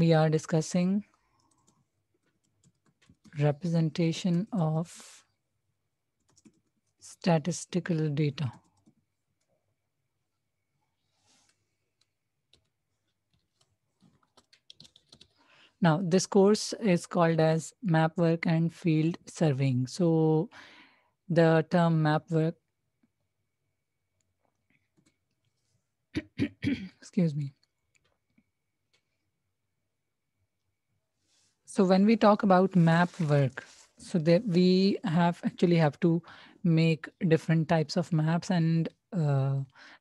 we are discussing representation of statistical data. Now, this course is called as map work and field surveying. So the term map work, excuse me. So when we talk about map work, so that we have actually have to make different types of maps and uh,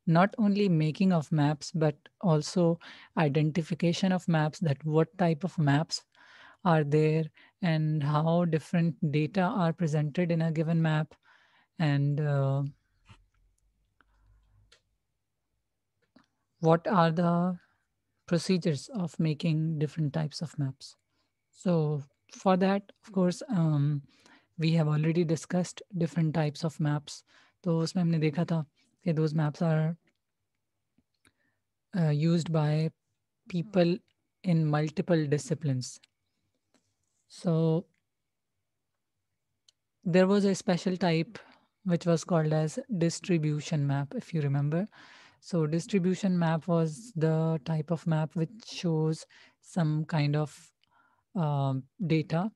not only making of maps, but also identification of maps that what type of maps are there and how different data are presented in a given map and uh, what are the procedures of making different types of maps. So for that, of course, um, we have already discussed different types of maps. तो उसमें हमने देखा था those maps are uh, used by people in multiple disciplines. So there was a special type which was called as distribution map, if you remember. So distribution map was the type of map which shows some kind of um, data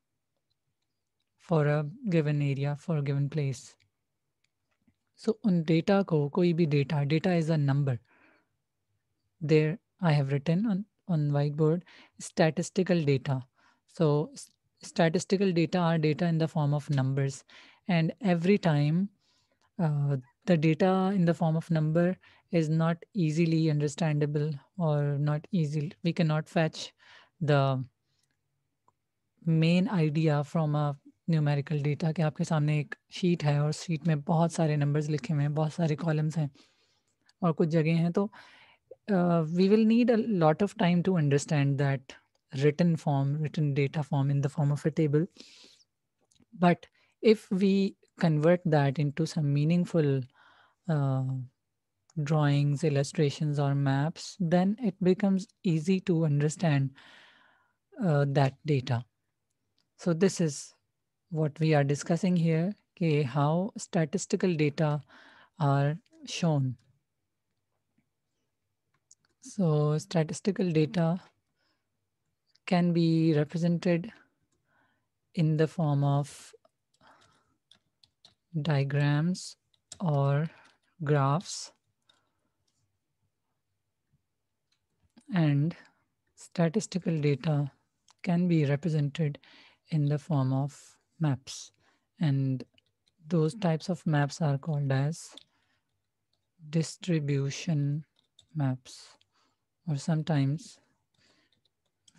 for a given area, for a given place. So on data ko, koi bhi data, data is a number. There I have written on, on whiteboard, statistical data. So statistical data are data in the form of numbers. And every time uh, the data in the form of number is not easily understandable or not easy, we cannot fetch the main idea from a numerical data कि आपके सामने एक sheet है और sheet में बहुत सारे numbers लिखे हुए हैं बहुत सारे कॉलम्स हैं और कुछ जगह हैं तो we will need a lot of time to understand that written form, written data form in the form of a table. But if we convert that into some meaningful uh, drawings, illustrations, or maps, then it becomes easy to understand uh, that data. So this is what we are discussing here, okay, how statistical data are shown. So statistical data can be represented in the form of diagrams or graphs and statistical data can be represented in the form of maps and those mm-hmm. types of maps are called as distribution maps or sometimes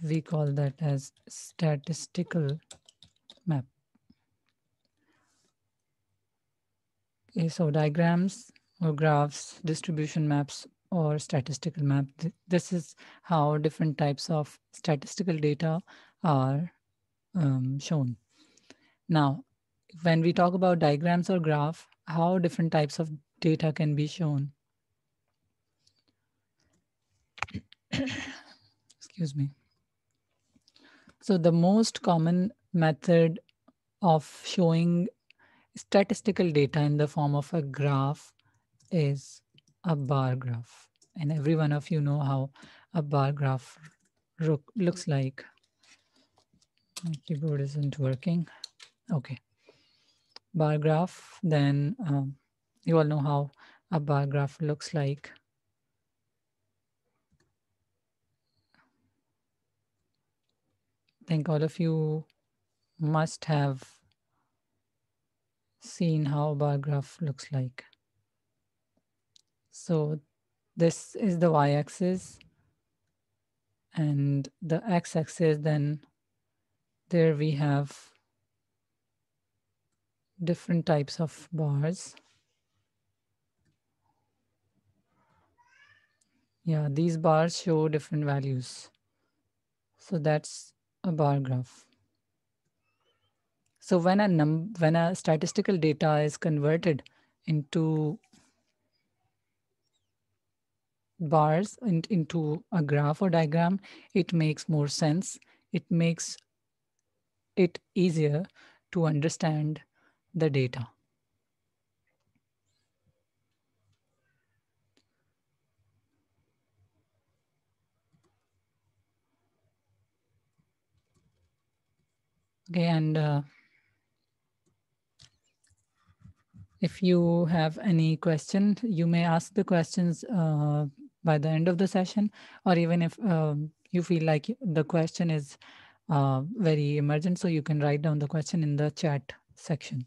we call that as statistical map. Okay, so diagrams or graphs, distribution maps or statistical map. This is how different types of statistical data are um, shown. Now, when we talk about diagrams or graph, how different types of data can be shown. Excuse me. So the most common method of showing statistical data in the form of a graph is a bar graph. And every one of you know how a bar graph looks like. My keyboard isn't working. Okay. Bar graph, then um, you all know how a bar graph looks like. I think all of you must have seen how bar graph looks like. So this is the y-axis and the x-axis then there we have different types of bars. Yeah, these bars show different values. So that's a bar graph. So when a num when a statistical data is converted into bars in, into a graph or diagram, it makes more sense. It makes it easier to understand the data. Okay, and uh, if you have any question, you may ask the questions uh, by the end of the session, or even if um, you feel like the question is uh, very emergent. So you can write down the question in the chat section.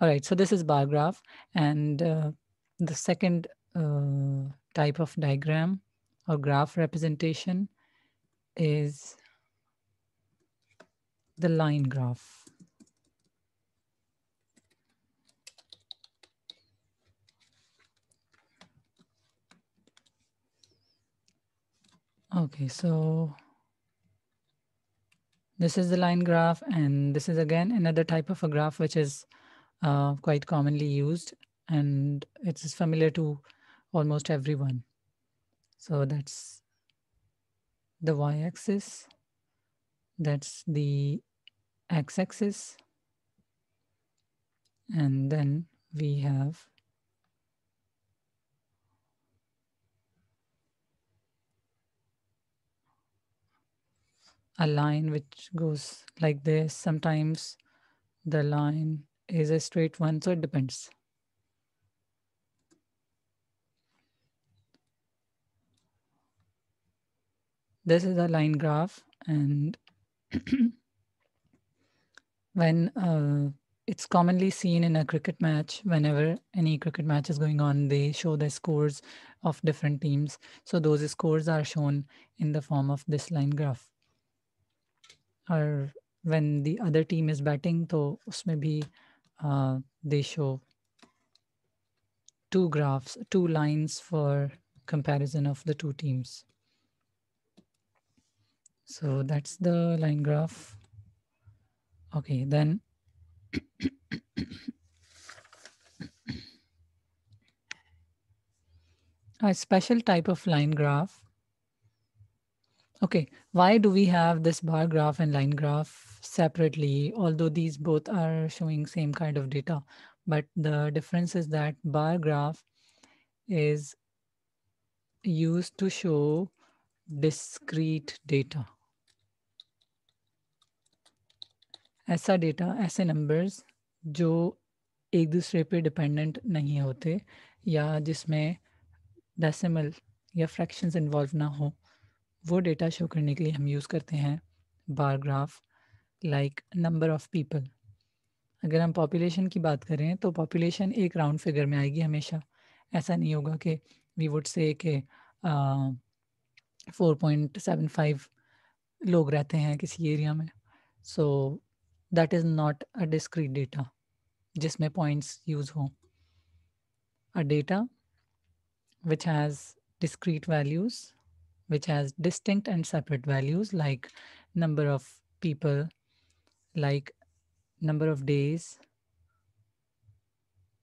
All right, so this is bar graph. And uh, the second uh, type of diagram or graph representation is the line graph. Okay, so this is the line graph, and this is again another type of a graph which is uh, quite commonly used, and it is familiar to almost everyone. So that's the y-axis, that's the x-axis, and then we have a line which goes like this. Sometimes the line is a straight one, so it depends. This is a line graph and when uh, it's commonly seen in a cricket match whenever any cricket match is going on they show the scores of different teams so those scores are shown in the form of this line graph or when the other team is batting so usme uh, they show two graphs two lines for comparison of the two teams so that's the line graph okay then a special type of line graph Okay, why do we have this bar graph and line graph separately, although these both are showing same kind of data? But the difference is that bar graph is used to show discrete data. ऐसा data ऐसे numbers जो एक दूसरे पे dependent नहीं होते या जिसमें डेसिमल या फ्रैक्शंस इन्वॉल्व ना हो वो डेटा शो करने के लिए हम यूज़ करते हैं bar graph like number of people अगर हम पॉपुलेशन की बात करें तो पॉपुलेशन एक राउंड फिगर में आएगी हमेशा ऐसा नहीं होगा कि वी वुड से के फोर पॉइंट सेवन फाइव लोग रहते हैं किसी एरिया में so that is not a discrete data जिसमें पॉइंट्स यूज़ हों a data which has discrete values which has distinct and separate values like number of people, like number of days.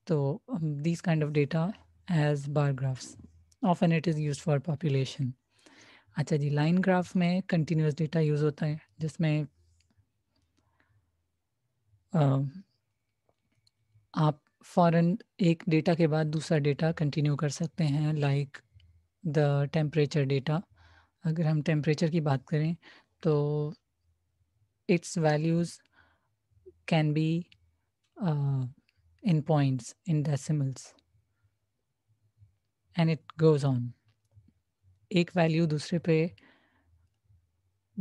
So um, these kind of data as bar graphs. Often it is used for population. अच्छा जी line graph में continuous data use होता है जिसमें आप फॉरन एक data के बाद दूसरा डेटा कंटिन्यू कर सकते हैं लाइक द टेम्परेचर डेटा अगर हम टेम्परेचर की बात करें तो its values can be in points in decimals and it goes on एक वैल्यू दूसरे पे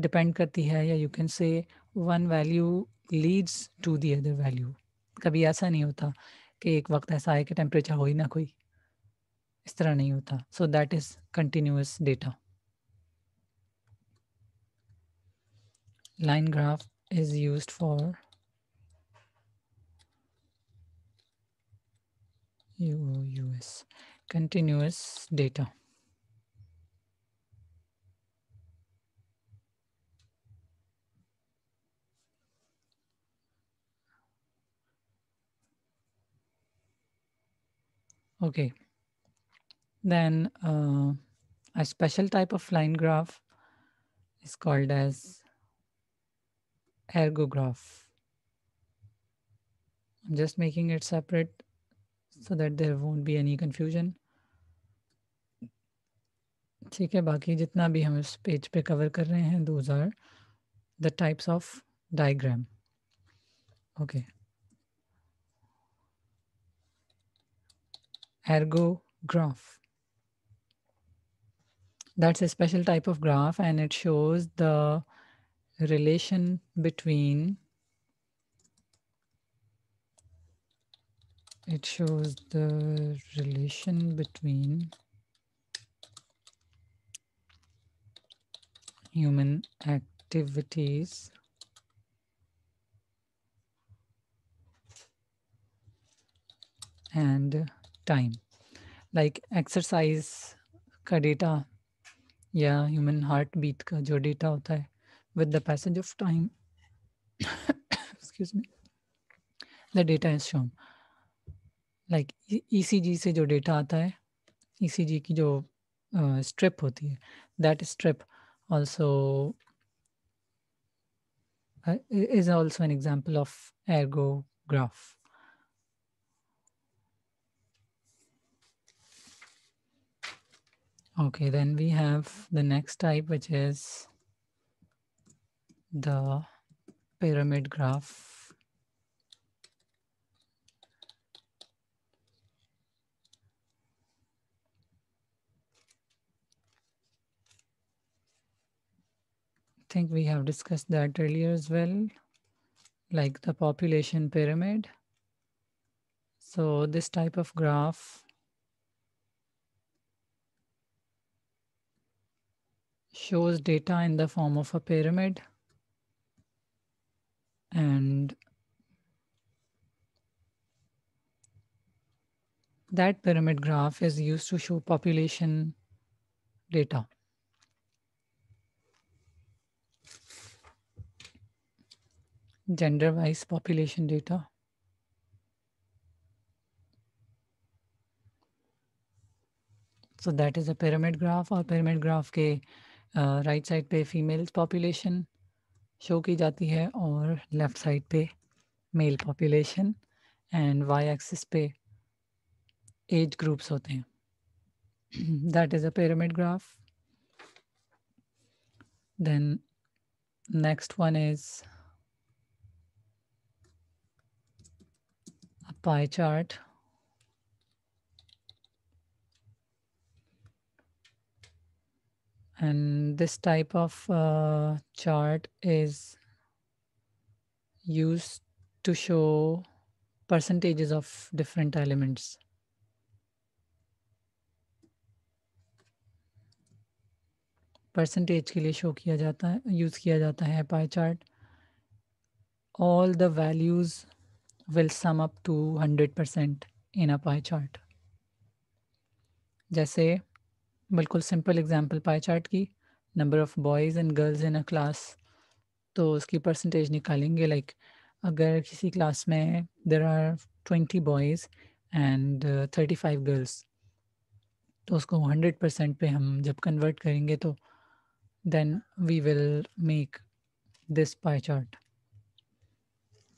डिपेंड करती है या you can say one value leads to the other value कभी ऐसा नहीं होता कि एक वक्त ऐसा है कि टेम्परेचर हो ही ना कोई इस तरह नहीं होता so that is continuous data line graph is used for UOUS, continuous data. Okay, then uh, a special type of line graph is called as ergo graph. I'm just making it separate so that there won't be any confusion. ठीक है बाकी जितना भी हम इस page पे cover कर रहे हैं those are the types graph that's a special type of graph and it shows the relation between it shows the relation between human activities and time like exercise ka data या human heart beat का जो data होता with the passage of time, excuse me, the data is shown. Like ECG से जो data आता है, ECG की जो स्ट्रिप uh, होती है, that strip also uh, is also an example of ergo graph. Okay, then we have the next type, which is the pyramid graph. I think we have discussed that earlier as well, like the population pyramid. So this type of graph shows data in the form of a pyramid. that pyramid graph is used to show population data. Gender-wise population data. So that is a pyramid graph Or pyramid graph ke uh, right side pe females population show ki jati hai, or left side pe male population and y axis pe. Age groups. होते हैं that is a pyramid graph. Then next one is a pie chart. And this type of uh, chart is used to show percentages of different elements. Percentage के लिए show किया जाता है use किया जाता है pie chart the values will sum up to hundred percent in a pie chart जैसे बिल्कुल सिंपल एग्जांपल पाई चार्ट की number of boys and girls in a class तो उसकी परसेंटेज निकालेंगे लाइक like, अगर किसी क्लास में there are twenty boys and thirty five girls तो उसको हंड्रेड परसेंट पे हम जब कन्वर्ट करेंगे तो then we will make this pie chart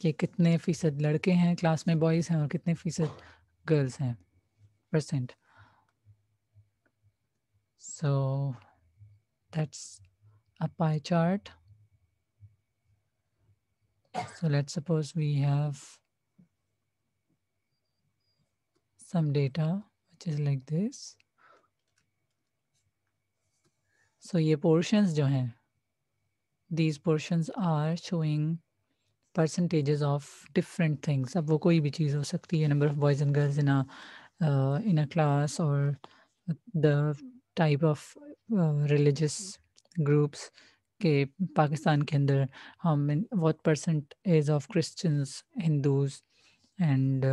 कि कितने फीसद लड़के हैं क्लास में बॉयज़ हैं और so that's a pie chart so let's suppose we have some data which is like this सो ये पोर्शंस जो हैं these portions are showing percentages of different things अब वो कोई भी चीज़ हो सकती है number of boys and girls in in a class और the type of religious groups के पाकिस्तान के अंदर हम what percentage of Christian Hindus and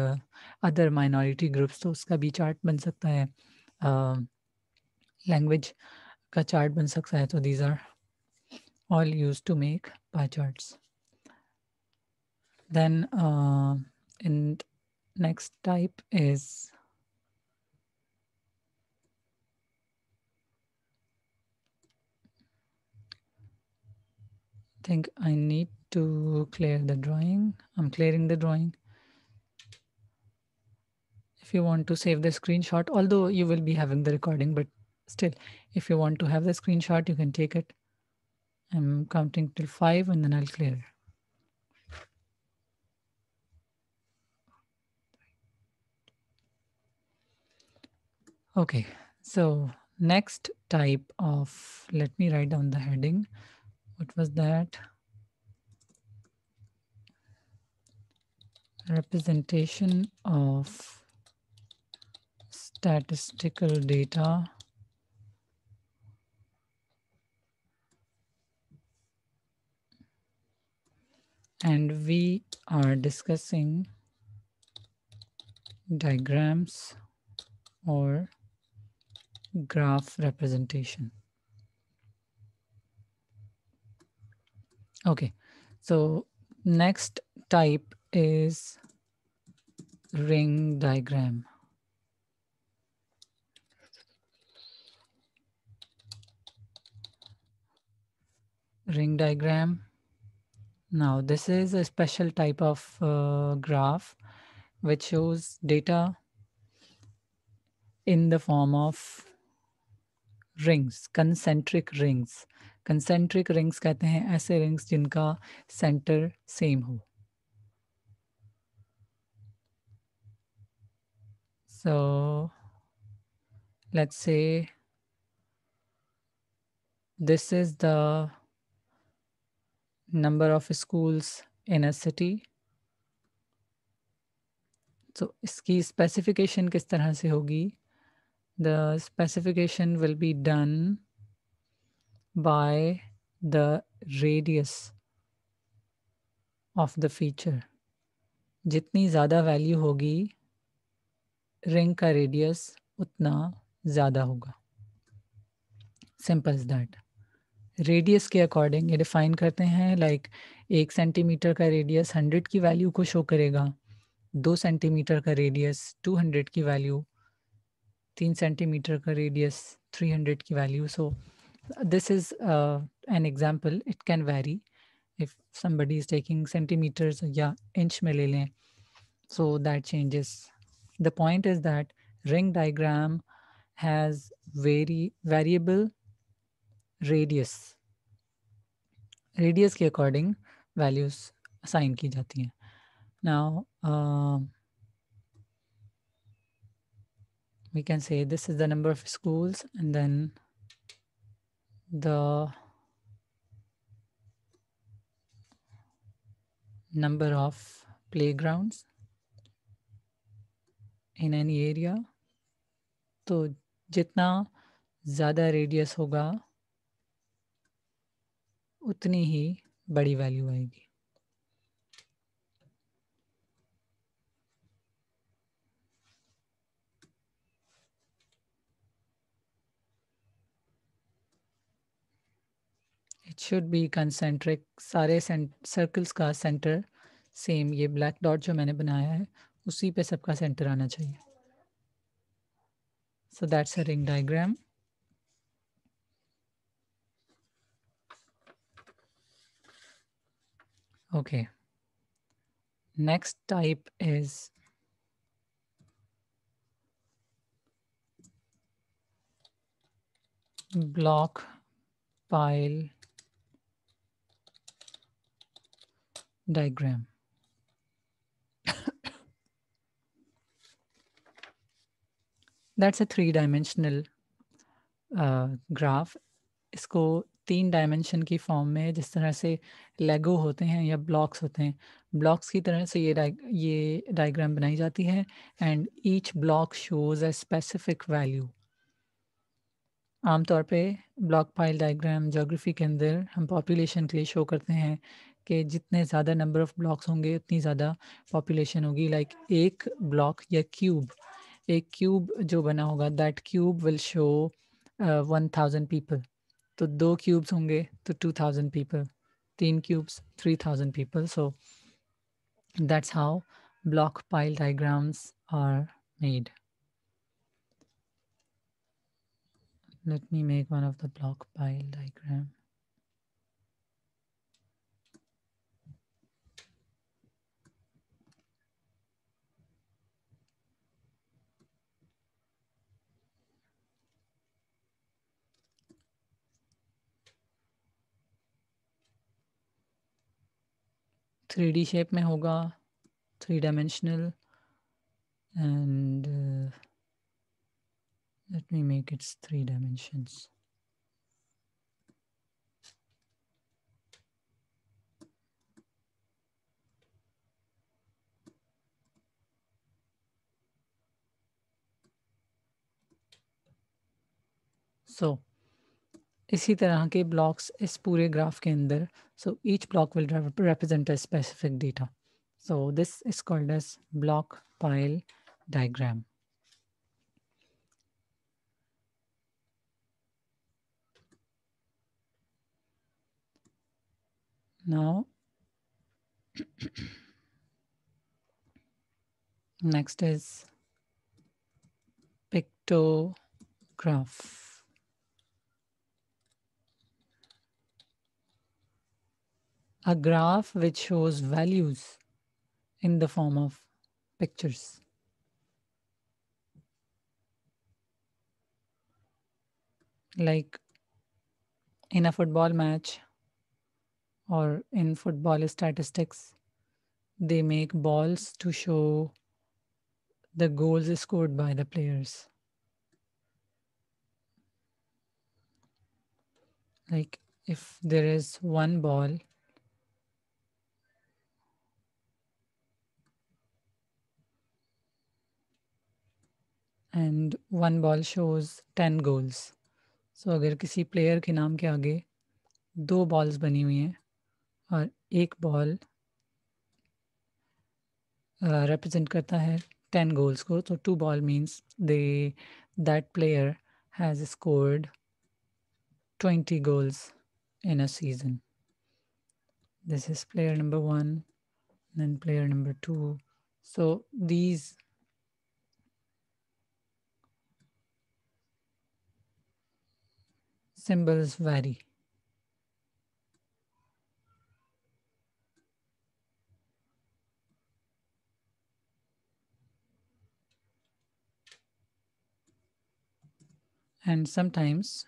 other minority groups तो उसका भी चार्ट बन सकता है लैंग्वेज uh, का चार्ट बन सकता है तो these are all used to make pie charts. Then and uh, next type is think I need to clear the drawing. I'm clearing the drawing. If you want to save the screenshot, although you will be having the recording, but still, if you want to have the screenshot, you can take it. I'm counting till five and then I'll clear. Okay, so next type of, let me write down the heading. What was that? Representation of statistical data and we are discussing diagrams or graph representation. Okay, so next type is ring diagram. Ring diagram now, this is a special type of uh, graph which shows data in the form of rings, concentric rings. Concentric rings कहते हैं ऐसे rings जिनका centre same हो let's say this is the number of schools in a city so इसकी specification किस तरह से होगी the specification will be done by the radius of the feature जितनी ज़्यादा value होगी रिंग का रेडियस उतना ज़्यादा होगा सिंपल इज दैट रेडियस के अकॉर्डिंग ये डिफाइन करते हैं लाइक एक सेंटीमीटर का रेडियस हंड्रेड की वैल्यू को शो करेगा दो सेंटीमीटर का रेडियस टू हंड्रेड की वैल्यू तीन सेंटीमीटर का रेडियस थ्री हंड्रेड की value so this is an example it can vary if somebody is taking centimetres या इंच में ले लें so that changes the point is that ring diagram has very variable radius radius के according values assign की जाती हैं now we can say this is the number of schools and then the number of playground in any area तो जितना ज़्यादा radius होगा उतनी ही बड़ी वैल्यू आएगी इट शुड बी कंसेंट्रिक सारे सर्कल्स का सेंटर सेम ये ब्लैक डॉट जो मैंने बनाया है उसी पे सबका सेंटर आना चाहिए so that's a ring diagram Okay. Next type is block pile diagram. That's a three-dimensional uh, graph. इसको तीन डायमेंशन की फॉर्म में जिस तरह से लेगो होते हैं या ब्लॉक्स होते हैं ब्लॉक्स की तरह से ये डाइ ये डायग्राम बनाई जाती है and each block shows a specific value आमतौर पे ब्लॉक पाइल डायग्राम जोग्राफी के अंदर हम पॉपुलेशन के लिए शो करते हैं कि जितने ज़्यादा नंबर ऑफ़ ब्लॉक्स होंगे उतनी ज़्यादा पॉपुलेशन होगी लाइक like एक ब्लॉक या क्यूब एक क्यूब जो बना होगा that cube will show one thousand people तो दो cubes होंगे तो टू थाउजेंड पीपल तीन cubes three thousand people so that's how block pile diagrams are made. Let me make one of the block pile diagram. 3D shape में होगा three dimensional and let me make its three dimensions. So इसी तरह के blocks इस पूरे graph के अंदर so each block will represent a specific data so this is called as block pile diagram now next is pictograph a graph which shows values in the form of pictures. Like in a football match or in football statistics, they make balls to show the goals scored by the players. Like if there is one ball and one ball shows ten goals so अगर किसी player के नाम के आगे दो balls बनी हुई हैं और एक बॉल रिप्रेजेंट uh, करता है टेन गोल्स को तो two ball means they that player has scored twenty goals in a season this is player number one than player number two so these symbols vary. And sometimes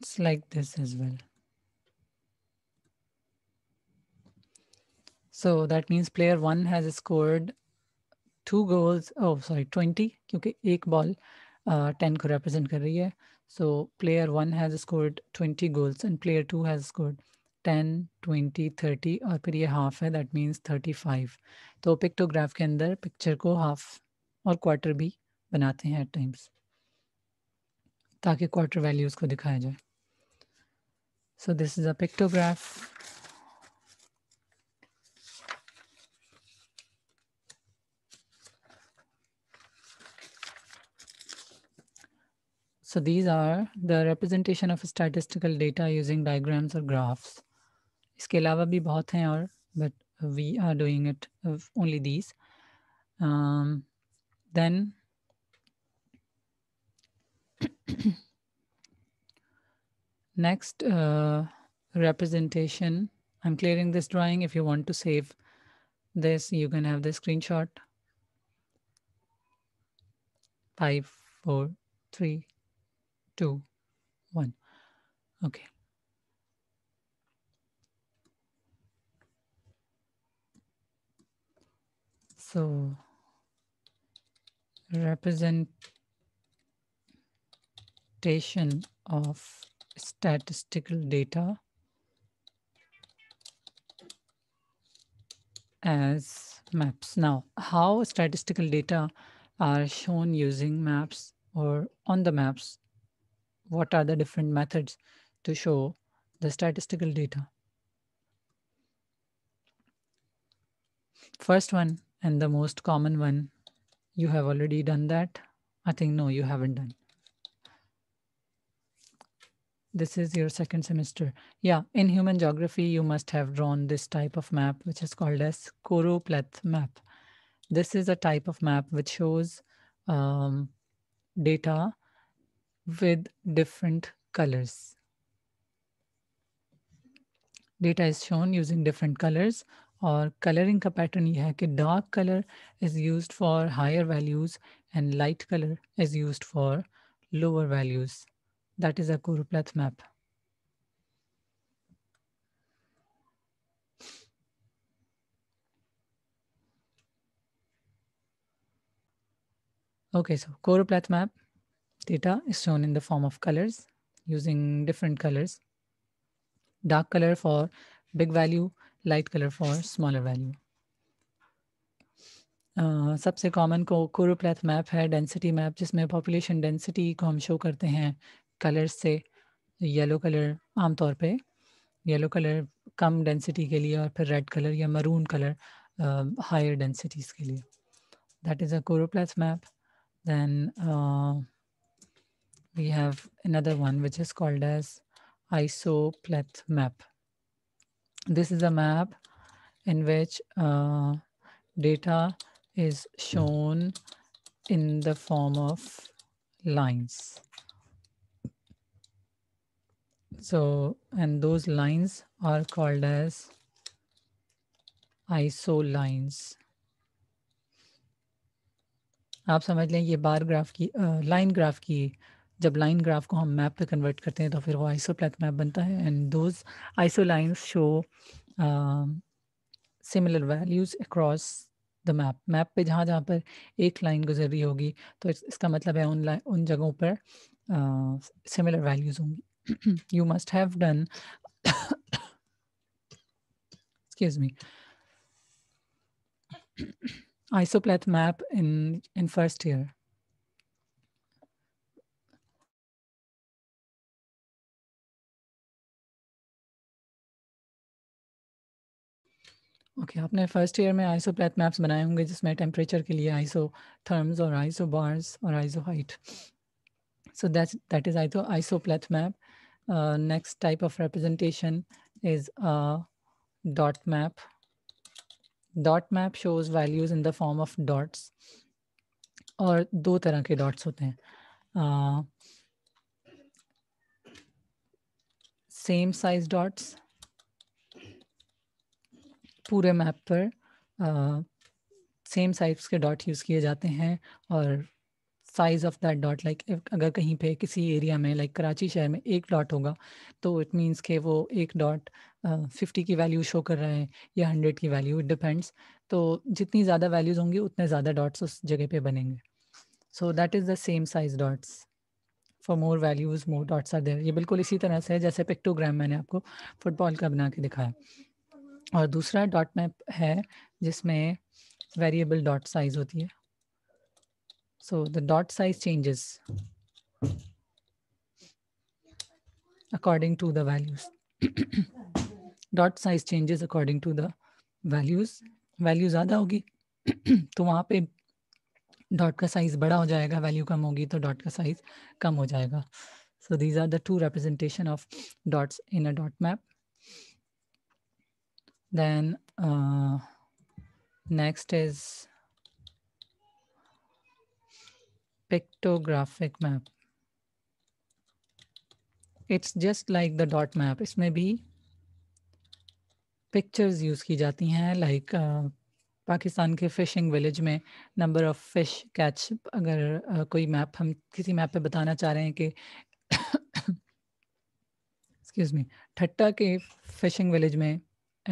it's like this as well. So that means player one has scored two goals. Oh, sorry, 20. Okay, eight ball, uh, 10 could represent career. So player one has scored 20 goals and player two has scored 10, 20, 30, or period half. that means 35. So pictograph can the picture go half or quarter Be. B at times. Taki quarter values ko jai. So this is a pictograph. So these are the representation of statistical data using diagrams or graphs. इसके अलावा bhi बहुत hain और but we are doing it only these. Um, then next uh, representation. I'm clearing this drawing. If you want to save this, you can have the screenshot. Five, four, three, two, one. Okay. So representation of statistical data as maps. Now, how statistical data are shown using maps or on the maps what are the different methods to show the statistical data. First one and the most common one, you have already done that. I think no, you haven't done. This is your second semester. Yeah, in human geography, you must have drawn this type of map, which is called as choropleth map. This is a type of map which shows um, data with different colors. Data is shown using different colors or coloring ka pattern ye hai ki dark color is used for higher values and light color is used for lower values. That is a Kuruplath map. Okay, so Kuruplath map. Theta is shown in the form of colors using different colors. Dark color for big value, light color for smaller value. Uh, सबसे common को choropleth map है density map जिसमें population density को हम show करते हैं colours से yellow colour आमतौर पे येलो कलर कम डेंसिटी के लिए और फिर रेड कलर या मरून कलर हायर डेंसिटीज़ के लिए that is a choropleth map then we have another one which is called as isopleth map. This is a map in which uh, data is shown in the form of lines. So, and those lines are called as ISO lines. आप समझ लें ये bar graph की line uh, graph की जब line graph को हम map पे कन्वर्ट करते हैं तो फिर वो आइसो मैप बनता है and those iso lines show similar values across the map map पे जहाँ जहाँ पर एक लाइन गुजर रही होगी तो इसका मतलब है उन उन जगहों पर सिमिलर uh, वैल्यूज़ होंगी you must have done excuse me isoplat map in in first year okay आपने फर्स्ट ईयर में आइसो प्लेट मैप्स बनाए होंगे जिसमें टेम्परेचर के लिए आइसो थर्म्स और आइसो बार्स और isohyet so that that is iso isopleth map next type of representation is dot map dot map shows values in the form of dots और दो तरह के dots होते हैं same size dots पूरे map पर same size के dot use किए जाते हैं और size of that dot like अगर कहीं पे किसी एरिया में लाइक like कराची शहर में एक डॉट होगा तो इट मींस के वो एक डॉट फिफ्टी की वैल्यू शो कर रहे हैं या हंड्रेड की वैल्यू इट डिपेंड्स तो जितनी ज़्यादा वैल्यूज़ होंगी उतने ज़्यादा डॉट्स उस जगह पे बनेंगे so that is the same size dots for more values more dots are there ये बिल्कुल इसी तरह से है जैसे पिक्टोग्राम मैंने आपको फुटबॉल का बना के दिखाया और दूसरा डॉट मैप है जिसमें वेरिएबल डॉट साइज होती है so the dot size changes according to the values dot size changes according to the values value ज़्यादा होगी तो वहाँ पे डॉट का साइज़ बड़ा हो जाएगा वैल्यू कम होगी तो डॉट का साइज़ कम हो जाएगा so these are the two representation of dots in a dot map Then uh, next is pictographic map. It's just like the dot map. इसमें भी pictures use की जाती हैं like uh, पाकिस्तान के फ़िशिंग विलेज में नंबर ऑफ़ फ़िश कैच अगर uh, कोई map हम किसी मैप पे बताना चाह रहे हैं कि एक्सक्यूज़ मी ठट्टा के फ़िशिंग विलेज में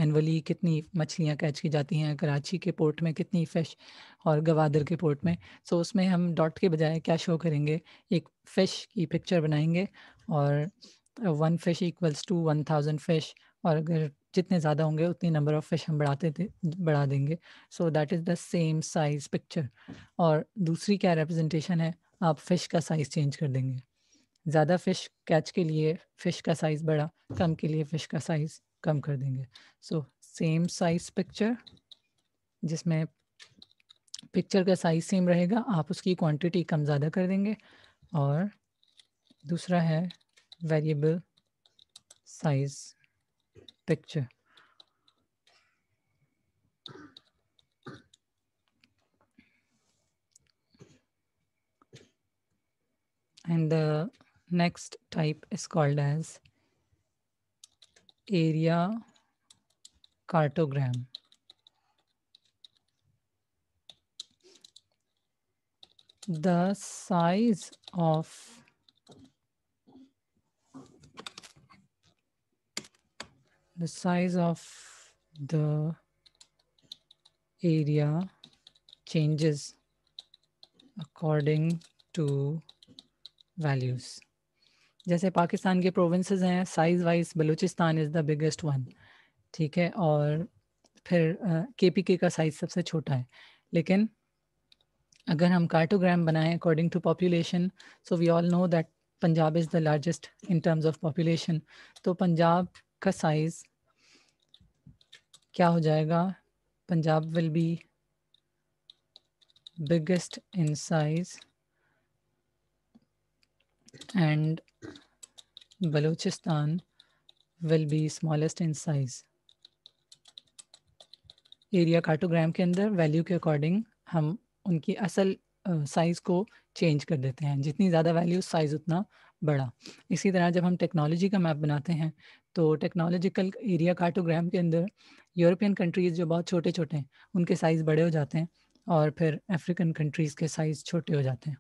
एनअली कितनी मछलियाँ कैच की जाती हैं कराची के पोर्ट में कितनी फ़िश और गवादर के पोर्ट में सो so, उसमें हम डॉट के बजाय क्या शो करेंगे एक फ़िश की पिक्चर बनाएंगे और one fish equals to one thousand fish और अगर जितने ज़्यादा होंगे उतनी नंबर ऑफ़ फिश हम बढ़ाते थे बढ़ा देंगे so that is the same size picture और दूसरी क्या रिप्रेजेंटेशन है आप फ़िश का साइज़ चेंज कर देंगे ज़्यादा फ़िश कैच के लिए फ़िश का साइज़ बड़ा कम के लिए फ़िश का साइज़ कम कर देंगे सो सेम साइज पिक्चर जिसमें पिक्चर का साइज सेम रहेगा आप उसकी क्वांटिटी कम ज़्यादा कर देंगे और दूसरा है variable size picture and the next type is called as area cartogram. The size of the size of the area changes according to values. जैसे पाकिस्तान के प्रोविंसेस हैं size wise Balochistan is the biggest one ठीक है और फिर के P के का साइज सबसे छोटा है लेकिन अगर हम कार्टोग्राम बनाएं according to population so we all know that Punjab is the largest in terms of population तो पंजाब का साइज़ क्या हो जाएगा Punjab will be biggest in size and Balochistan will be smallest in size. Area cartogram के अंदर value के according हम उनकी असल साइज़ को चेंज कर देते हैं जितनी ज़्यादा वैल्यू साइज़ उतना बड़ा इसी तरह जब हम टेक्नोलॉजी का मैप बनाते हैं तो टेक्नोलॉजिकल एरिया कार्टोग्राम के अंदर यूरोपियन कंट्रीज़ जो बहुत छोटे छोटे हैं उनके साइज़ बड़े हो जाते हैं और फिर अफ्रीकन कंट्रीज़ के साइज़ छोटे हो जाते हैं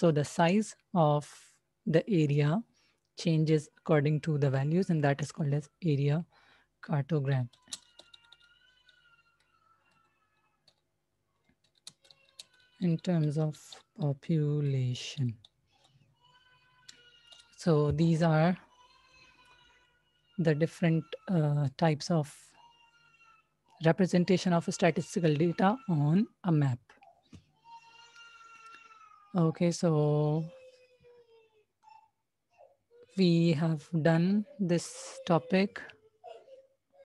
सो द size of the area changes according to the values and that is called as area cartogram. In terms of population. So these are the different uh, types of representation of statistical data on a map. Okay, so we have done this topic.